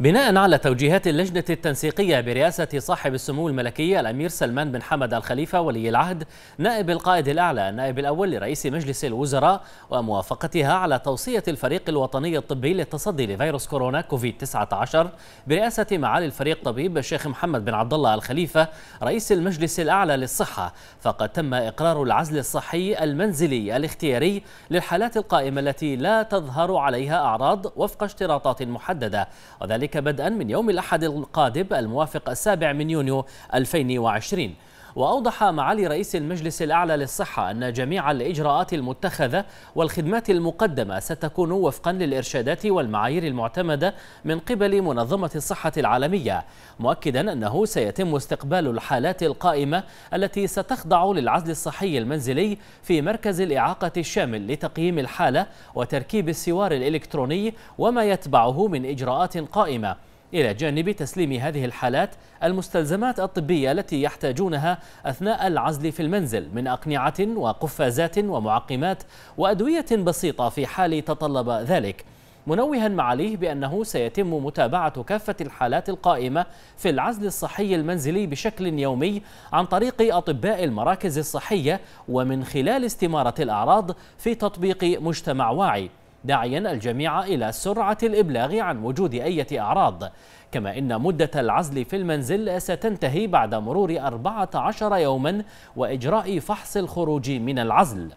بناء على توجيهات اللجنة التنسيقية برئاسة صاحب السمو الملكي الأمير سلمان بن حمد الخليفة ولي العهد نائب القائد الأعلى النائب الأول لرئيس مجلس الوزراء وموافقتها على توصية الفريق الوطني الطبي للتصدي لفيروس كورونا كوفيد 19 برئاسة معالي الفريق طبيب الشيخ محمد بن عبد الله الخليفة رئيس المجلس الأعلى للصحة فقد تم إقرار العزل الصحي المنزلي الاختياري للحالات القائمة التي لا تظهر عليها أعراض وفق اشتراطات محددة وذلك ذلك بدءا من يوم الأحد القادم الموافق السابع من يونيو 2020 وأوضح معالي رئيس المجلس الأعلى للصحة أن جميع الإجراءات المتخذة والخدمات المقدمة ستكون وفقا للإرشادات والمعايير المعتمدة من قبل منظمة الصحة العالمية مؤكدا أنه سيتم استقبال الحالات القائمة التي ستخضع للعزل الصحي المنزلي في مركز الإعاقة الشامل لتقييم الحالة وتركيب السوار الإلكتروني وما يتبعه من إجراءات قائمة إلى جانب تسليم هذه الحالات المستلزمات الطبية التي يحتاجونها أثناء العزل في المنزل من أقنعة وقفازات ومعقمات وأدوية بسيطة في حال تطلب ذلك منوها معاليه بأنه سيتم متابعة كافة الحالات القائمة في العزل الصحي المنزلي بشكل يومي عن طريق أطباء المراكز الصحية ومن خلال استمارة الأعراض في تطبيق مجتمع واعي داعيا الجميع إلى سرعة الإبلاغ عن وجود أي أعراض كما إن مدة العزل في المنزل ستنتهي بعد مرور 14 يوما وإجراء فحص الخروج من العزل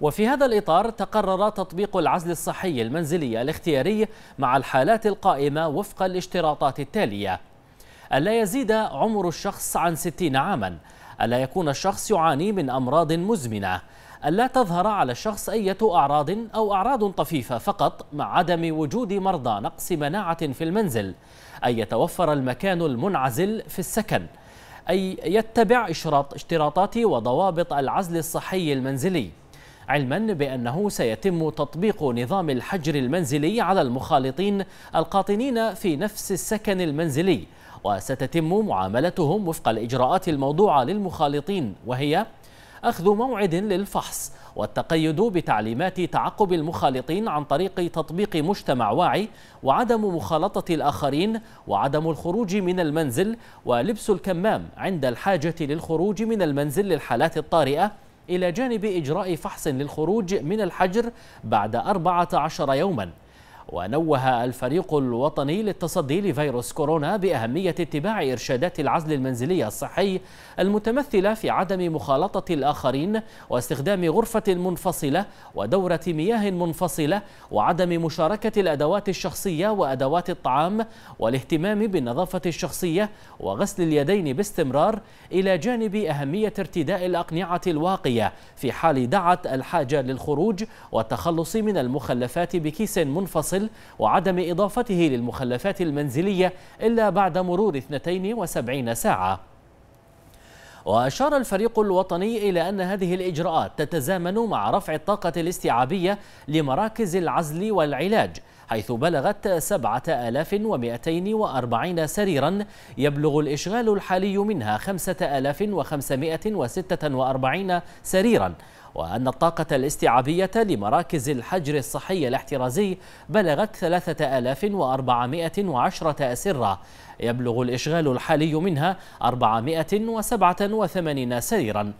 وفي هذا الإطار تقرر تطبيق العزل الصحي المنزلي الاختياري مع الحالات القائمة وفق الاشتراطات التالية ألا يزيد عمر الشخص عن 60 عاما ألا يكون الشخص يعاني من أمراض مزمنة ألا تظهر على الشخص أية أعراض أو أعراض طفيفة فقط مع عدم وجود مرضى نقص مناعة في المنزل أن يتوفر المكان المنعزل في السكن أي يتبع اشتراطات وضوابط العزل الصحي المنزلي علما بأنه سيتم تطبيق نظام الحجر المنزلي على المخالطين القاطنين في نفس السكن المنزلي وستتم معاملتهم وفق الإجراءات الموضوعة للمخالطين وهي أخذ موعد للفحص والتقيد بتعليمات تعقب المخالطين عن طريق تطبيق مجتمع واعي وعدم مخالطة الآخرين وعدم الخروج من المنزل ولبس الكمام عند الحاجة للخروج من المنزل للحالات الطارئة إلى جانب إجراء فحص للخروج من الحجر بعد 14 يوماً ونوه الفريق الوطني للتصدي لفيروس كورونا بأهمية اتباع إرشادات العزل المنزلي الصحي المتمثلة في عدم مخالطة الآخرين واستخدام غرفة منفصلة ودورة مياه منفصلة وعدم مشاركة الأدوات الشخصية وأدوات الطعام والاهتمام بالنظافة الشخصية وغسل اليدين باستمرار إلى جانب أهمية ارتداء الأقنعة الواقية في حال دعت الحاجة للخروج والتخلص من المخلفات بكيس منفصل المتصل وعدم إضافته للمخلفات المنزلية إلا بعد مرور 72 ساعة وأشار الفريق الوطني إلى أن هذه الإجراءات تتزامن مع رفع الطاقة الاستيعابية لمراكز العزل والعلاج حيث بلغت 7240 سريرا يبلغ الإشغال الحالي منها 5546 سريرا وأن الطاقة الاستيعابية لمراكز الحجر الصحي الاحترازي بلغت 3410 أسرة يبلغ الإشغال الحالي منها 487 سريراً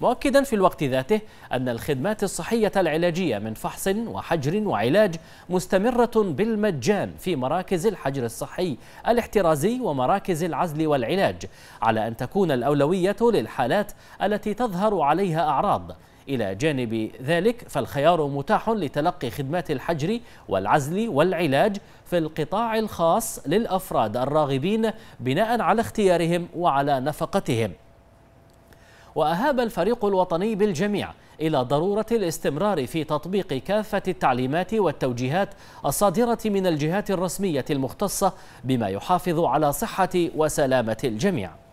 مؤكدا في الوقت ذاته أن الخدمات الصحية العلاجية من فحص وحجر وعلاج مستمرة بالمجان في مراكز الحجر الصحي الاحترازي ومراكز العزل والعلاج على أن تكون الأولوية للحالات التي تظهر عليها أعراض إلى جانب ذلك فالخيار متاح لتلقي خدمات الحجر والعزل والعلاج في القطاع الخاص للأفراد الراغبين بناء على اختيارهم وعلى نفقتهم وأهاب الفريق الوطني بالجميع إلى ضرورة الاستمرار في تطبيق كافة التعليمات والتوجيهات الصادرة من الجهات الرسمية المختصة بما يحافظ على صحة وسلامة الجميع